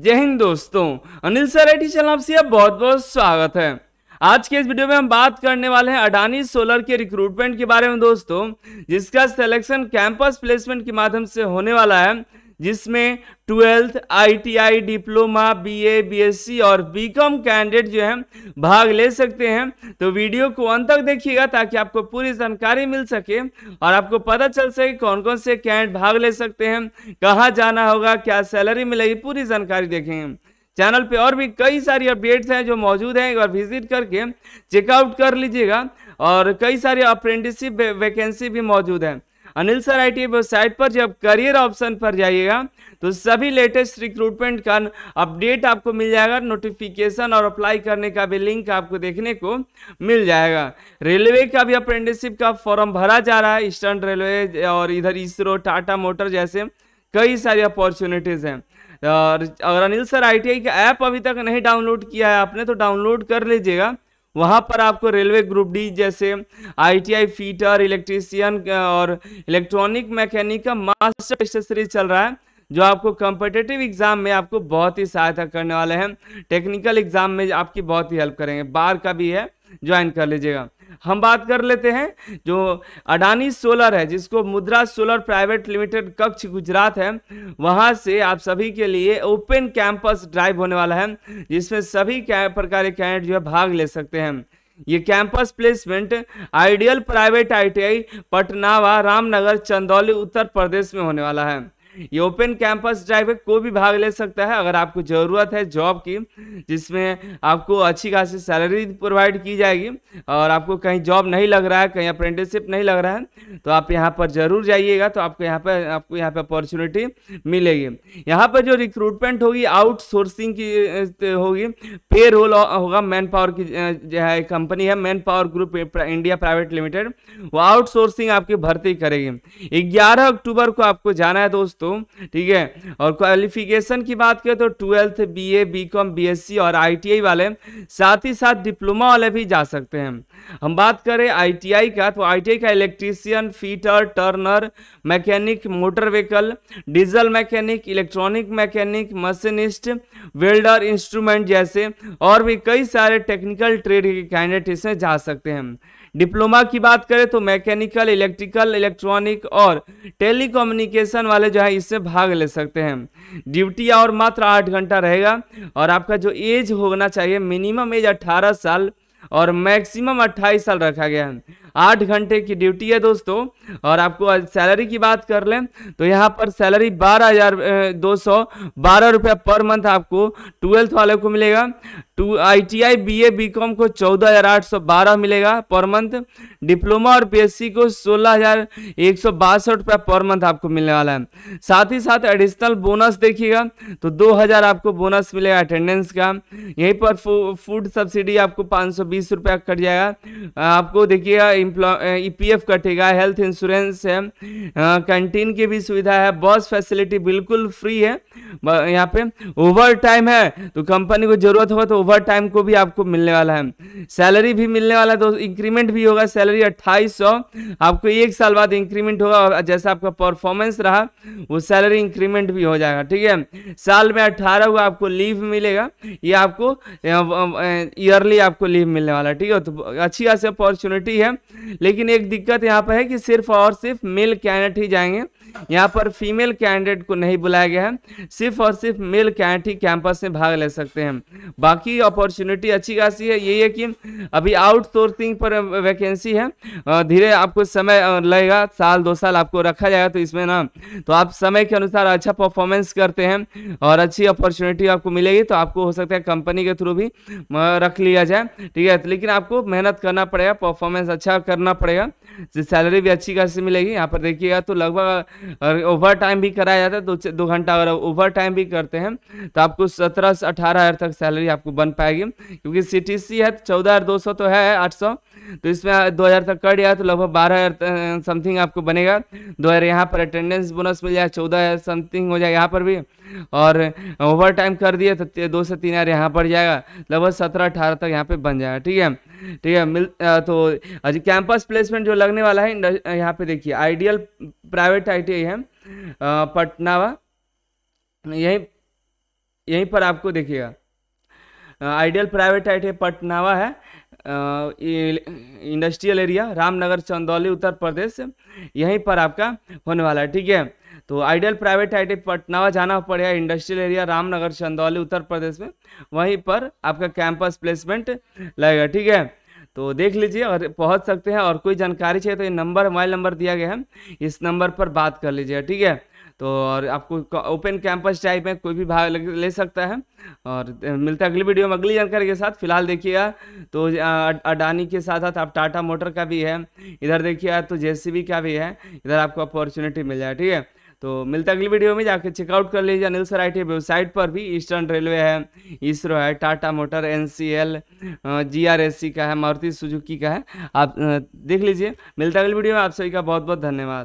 जय हिंद दोस्तों Anil sir I channel आपसे बहुत बहुत स्वागत है आज के इस वीडियो में हम बात करने वाले हैं अडानी सोलर के रिक्रूटमेंट के बारे में दोस्तों जिसका सिलेक्शन कैंपस प्लेसमेंट के माध्यम से होने वाला है जिसमें twelfth ITI diploma BA BSc और बीकॉम कैंडिडेट जो हैं भाग ले सकते हैं तो वीडियो को अंत तक देखिएगा ताकि आपको पूरी जानकारी मिल सके और आपको पता चल सके कौन कौन से कैंडिडेट भाग ले सकते हैं कहाँ जाना होगा क्या सैलरी मिलेगी पूरी जानकारी देखेंगे चैनल पे और भी कई सारी अपडेट्स हैं जो मौजूद हैं एक बार विजिट करके चेकआउट कर लीजिएगा और कई सारी अप्रेंटिसशिप वैकेंसी भी मौजूद हैं अनिल सर आई वेबसाइट पर जब करियर ऑप्शन पर जाइएगा तो सभी लेटेस्ट रिक्रूटमेंट का अपडेट आपको मिल जाएगा नोटिफिकेशन और अप्लाई करने का भी लिंक आपको देखने को मिल जाएगा रेलवे का भी अप्रेंटिसिप का फॉर्म भरा जा रहा है ईस्टर्न रेलवे और इधर इसरो टाटा मोटर जैसे कई सारी अपॉर्चुनिटीज़ हैं और अगर अनिल सर आईटीआई का ऐप अभी तक नहीं डाउनलोड किया है आपने तो डाउनलोड कर लीजिएगा वहाँ पर आपको रेलवे ग्रुप डी जैसे आईटीआई फीटर इलेक्ट्रीशियन और इलेक्ट्रॉनिक मैकेनिक का मास्टर स्टेशनरी चल रहा है जो आपको कॉम्पिटेटिव एग्जाम में आपको बहुत ही सहायता करने वाले हैं टेक्निकल एग्जाम में आपकी बहुत ही हेल्प करेंगे बार का भी है ज्वाइन कर लीजिएगा हम बात कर लेते हैं जो अडानी सोलर है जिसको मुद्रा सोलर प्राइवेट लिमिटेड कक्ष गुजरात है वहाँ से आप सभी के लिए ओपन कैंपस ड्राइव होने वाला है जिसमें सभी प्रकार के कैंडिडेट जो है भाग ले सकते हैं ये campus placement ideal private ITI Patnawa Ramnagar Chandauli Uttar Pradesh में होने वाला है ये ओपन कैंपस ड्राइव है कोई भी भाग ले सकता है अगर आपको ज़रूरत है जॉब की जिसमें आपको अच्छी खासी सैलरी प्रोवाइड की जाएगी और आपको कहीं जॉब नहीं लग रहा है कहीं अप्रेंटिसशिप नहीं लग रहा है तो आप यहाँ पर ज़रूर जाइएगा तो आपको यहाँ पर आपको यहाँ पर अपॉर्चुनिटी मिलेगी यहाँ पर जो रिक्रूटमेंट होगी आउटसोर्सिंग की होगी पे रोल होगा मैन पावर की जो है कंपनी है man power group India private limited वो आउटसोर्सिंग आपकी भर्ती करेगी ग्यारह अक्टूबर को आपको जाना है दोस्तों दोस्तों ठीक है और क्वालिफिकेशन की बात करें तो twelfth B A BCom B S C और आई टी आई वाले साथ ही साथ डिप्लोमा वाले भी जा सकते हैं हम बात करें आई टी आई का तो आई टी आई का electrician fitter turner mechanic motor vehicle diesel mechanic electronic mechanic machinist welder instrument जैसे और भी कई सारे टेक्निकल ट्रेड के कैंडिडेट इसमें जा सकते हैं डिप्लोमा की बात करें तो मैकेनिकल इलेक्ट्रिकल इलेक्ट्रॉनिक और टेलीकम्युनिकेशन वाले जो है इससे भाग ले सकते हैं ड्यूटी और मात्र आठ घंटा रहेगा और आपका जो एज होना चाहिए मिनिमम एज अट्ठारह साल और मैक्सिमम अट्ठाईस साल रखा गया है आठ घंटे की ड्यूटी है दोस्तों और आपको सैलरी की बात कर लें तो यहाँ पर सैलरी बारह हज़ार दो सौ बारह रुपया पर मंथ आपको ट्वेल्थ वाले को मिलेगा to I T I B A BCom को चौदह हज़ार आठ सौ बारह मिलेगा पर मंथ डिप्लोमा और पीएससी को सोलह हज़ार एक सौ बासठ रुपया पर मंथ आपको मिलने वाला है साथ ही साथ एडिशनल बोनस देखिएगा तो दो हज़ार आपको बोनस मिलेगा अटेंडेंस का यहीं पर फूड सब्सिडी आपको पाँच सौ बीस रुपया कट जाएगा आपको देखिएगा ई पी एफ कटेगा हेल्थ इंश्योरेंस है कैंटीन की भी सुविधा है बस फैसिलिटी बिल्कुल फ्री है यहाँ पे ओवर टाइम है तो कंपनी को जरूरत हो तो ओवर ओवर टाइम को भी आपको मिलने वाला है सैलरी भी मिलने वाला है तो इंक्रीमेंट भी होगा सैलरी अट्ठाईस आपको एक साल बाद इंक्रीमेंट होगा जैसा आपका परफॉर्मेंस रहा वो सैलरी इंक्रीमेंट भी हो जाएगा ठीक है साल में अट्ठारह हुआ आपको लीव मिलेगा ये आपको ईयरली आपको लीव मिलने वाला है ठीक है तो अच्छी खासी अपॉर्चुनिटी है लेकिन एक दिक्कत यहाँ पर है कि सिर्फ और सिर्फ मेल कैनेट ही जाएंगे यहाँ पर फीमेल कैंडिडेट को नहीं बुलाया गया है सिर्फ और सिर्फ मेल कैंडिडेट ही कैंपस में भाग ले सकते हैं बाकी अपॉर्चुनिटी अच्छी खासी है यही है कि अभी आउटसोर्सिंग पर वैकेंसी है धीरे आपको समय लगेगा साल दो साल आपको रखा जाएगा तो इसमें ना तो आप समय के अनुसार अच्छा परफॉर्मेंस करते हैं और अच्छी अपॉर्चुनिटी आपको मिलेगी तो आपको हो सकता है कंपनी के थ्रू भी रख लिया जाए ठीक है लेकिन आपको मेहनत करना पड़ेगा परफॉर्मेंस अच्छा करना पड़ेगा सैलरी भी अच्छी खासी मिलेगी यहाँ पर देखिएगा तो लगभग और ओवर टाइम भी कराया जाता है दो दो घंटा अगर ओवर टाइम भी करते हैं तो आपको सत्रह से अठारह हज़ार तक सैलरी आपको बन पाएगी क्योंकि सी है तो चौदह हज़ार दो सौ तो है आठ सौ तो इसमें 2000 तक कर दिया तो लगभग बारह समथिंग आपको बनेगा दो हज़ार यहाँ पर अटेंडेंस बोनस मिल जाए चौदह समथिंग हो जाए यहाँ पर भी और ओवर टाइम कर दिए तो दो से तीन हज़ार यहाँ पर जाएगा लगभग सत्रह अठारह तक यहाँ पर बन जाएगा ठीक है ठीक है मिल तो आज कैंपस प्लेसमेंट जो लगने वाला है यहाँ पे देखिए आइडियल प्राइवेट आई है पटनावा यहीं यहीं पर आपको देखिएगा ideal private I T Patnawa है इंडस्ट्रियल एरिया रामनगर चंदौली उत्तर प्रदेश यहीं पर आपका होने वाला है ठीक है तो आइडियल प्राइवेट आई पटनावा जाना पड़ेगा इंडस्ट्रियल एरिया रामनगर चंदौली उत्तर प्रदेश में वहीं पर आपका कैंपस प्लेसमेंट लगेगा ठीक है तो देख लीजिए और पहुंच सकते हैं और कोई जानकारी चाहिए तो ये नंबर मोबाइल नंबर दिया गया है इस नंबर पर बात कर लीजिए ठीक है तो और आपको ओपन कैंपस टाइप में कोई भी भाग ले सकता है और मिलता है अगली वीडियो में अगली जानकारी के साथ फिलहाल देखिएगा तो अडानी के साथ साथ आप टाटा मोटर का भी है इधर देखिएगा तो जे का भी है इधर आपको अपॉर्चुनिटी मिल जाए ठीक है तो मिलता अगली वीडियो में जाकर चेकआउट कर लीजिए अनिल सर आई वेबसाइट पर भी ईस्टर्न रेलवे है इसरो है Tata motor N C L G R S C का है मारुति सुजुकी का है आप देख लीजिए मिलता अगली वीडियो में आप सभी का बहुत बहुत धन्यवाद